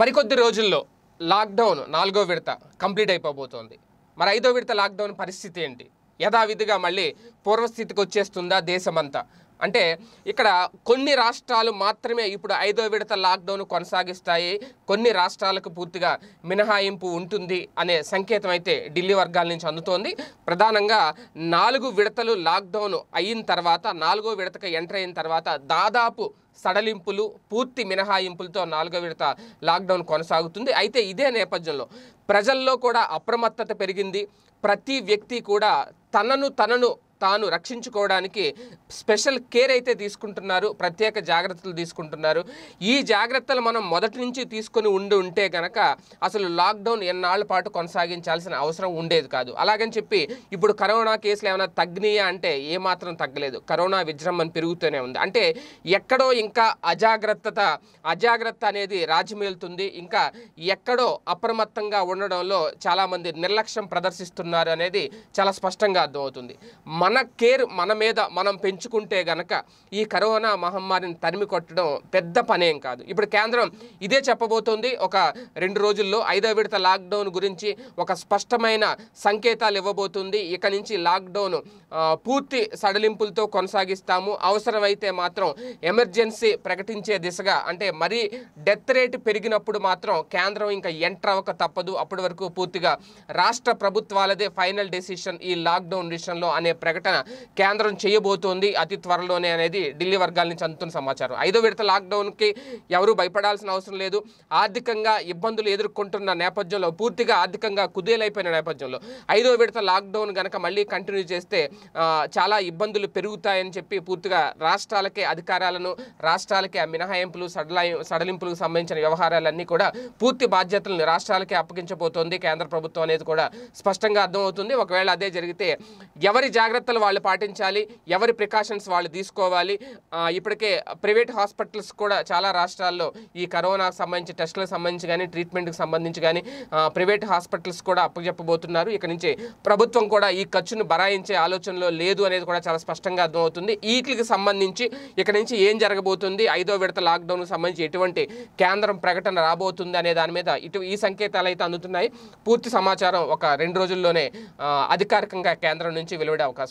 మరికొద్ది రోజుల్లో లాక్డౌన్ నాలుగో విడత కంప్లీట్ అయిపోబోతోంది మరి ఐదో విడత లాక్డౌన్ పరిస్థితి ఏంటి యథావిధిగా మళ్ళీ పూర్వస్థితికి వచ్చేస్తుందా దేశమంతా అంటే ఇక్కడ కొన్ని రాష్ట్రాలు మాత్రమే ఇప్పుడు ఐదో విడత లాక్డౌన్ కొనసాగిస్తాయి కొన్ని రాష్ట్రాలకు పూర్తిగా మినహాయింపు ఉంటుంది అనే సంకేతం అయితే ఢిల్లీ వర్గాల నుంచి అందుతోంది ప్రధానంగా నాలుగు విడతలు లాక్డౌన్ అయిన తర్వాత నాలుగో విడతకు ఎంటర్ అయిన తర్వాత దాదాపు సడలింపులు పూర్తి మినహాయింపులతో నాలుగో విడత లాక్డౌన్ కొనసాగుతుంది అయితే ఇదే నేపథ్యంలో ప్రజల్లో కూడా అప్రమత్తత పెరిగింది ప్రతి వ్యక్తి కూడా తనను తనను తాను రక్షించుకోవడానికి స్పెషల్ కేర్ అయితే తీసుకుంటున్నారు ప్రత్యేక జాగ్రత్తలు తీసుకుంటున్నారు ఈ జాగ్రత్తలు మనం మొదటి నుంచి తీసుకొని ఉండి ఉంటే కనుక అసలు లాక్డౌన్ ఎన్నాళ్ళ పాటు కొనసాగించాల్సిన అవసరం ఉండేది కాదు అలాగని చెప్పి ఇప్పుడు కరోనా కేసులు ఏమైనా తగ్గినాయా అంటే ఏమాత్రం తగ్గలేదు కరోనా విజృంభణ పెరుగుతూనే ఉంది అంటే ఎక్కడో ఇంకా అజాగ్రత్త అజాగ్రత్త అనేది రాజమేలుతుంది ఇంకా ఎక్కడో అప్రమత్తంగా ఉండడంలో చాలామంది నిర్లక్ష్యం ప్రదర్శిస్తున్నారు అనేది చాలా స్పష్టంగా అర్థమవుతుంది మన మన కేర్ మన మీద మనం పెంచుకుంటే గనక ఈ కరోనా మహమ్మారిని తరిమి కొట్టడం పెద్ద పనేం కాదు ఇప్పుడు కేంద్రం ఇదే చెప్పబోతోంది ఒక రెండు రోజుల్లో ఐదో విడత లాక్డౌన్ గురించి ఒక స్పష్టమైన సంకేతాలు ఇవ్వబోతుంది ఇక నుంచి లాక్డౌన్ పూర్తి సడలింపులతో కొనసాగిస్తాము అవసరమైతే మాత్రం ఎమర్జెన్సీ ప్రకటించే దిశగా అంటే మరీ డెత్ రేటు పెరిగినప్పుడు మాత్రం కేంద్రం ఇంకా ఎంటర్ అవ్వక తప్పదు అప్పటి వరకు పూర్తిగా రాష్ట్ర ప్రభుత్వాలదే ఫైనల్ డెసిషన్ ఈ లాక్డౌన్ విషయంలో అనే ప్రకటన ప్రకటన కేంద్రం చేయబోతోంది అతి త్వరలోనే అనేది ఢిల్లీ వర్గాల నుంచి అందుతున్న సమాచారం ఐదో విడత లాక్డౌన్కి ఎవరూ భయపడాల్సిన అవసరం లేదు ఆర్థికంగా ఇబ్బందులు ఎదుర్కొంటున్న నేపథ్యంలో పూర్తిగా ఆర్థికంగా కుదేలైపోయిన నేపథ్యంలో ఐదో విడత లాక్డౌన్ కనుక మళ్ళీ కంటిన్యూ చేస్తే చాలా ఇబ్బందులు పెరుగుతాయని చెప్పి పూర్తిగా రాష్ట్రాలకే అధికారాలను రాష్ట్రాలకే మినహాయింపులు సడలాయి సడలింపులకు సంబంధించిన వ్యవహారాలన్నీ కూడా పూర్తి బాధ్యతలను రాష్ట్రాలకే అప్పగించబోతోంది కేంద్ర ప్రభుత్వం అనేది కూడా స్పష్టంగా అర్థమవుతుంది ఒకవేళ అదే జరిగితే ఎవరి జాగ్రత్త జాగ్రత్తలు వాళ్ళు పాటించాలి ఎవరి ప్రికాషన్స్ వాళ్ళు తీసుకోవాలి ఇప్పటికే ప్రైవేట్ హాస్పిటల్స్ కూడా చాలా రాష్ట్రాల్లో ఈ కరోనాకు సంబంధించి టెస్టులకు సంబంధించి కానీ ట్రీట్మెంట్కి సంబంధించి కానీ ప్రైవేట్ హాస్పిటల్స్ కూడా అప్పచెప్పబోతున్నారు ఇక నుంచి ప్రభుత్వం కూడా ఈ ఖర్చును బరాయించే ఆలోచనలో లేదు అనేది కూడా చాలా స్పష్టంగా అర్థమవుతుంది వీటికి సంబంధించి ఇక నుంచి ఏం జరగబోతుంది ఐదో విడత లాక్డౌన్కి సంబంధించి ఎటువంటి కేంద్రం ప్రకటన రాబోతుంది అనే దాని మీద ఇటు ఈ సంకేతాలు అయితే అందుతున్నాయి పూర్తి సమాచారం ఒక రెండు రోజుల్లోనే అధికారికంగా కేంద్రం నుంచి వెలువడే అవకాశం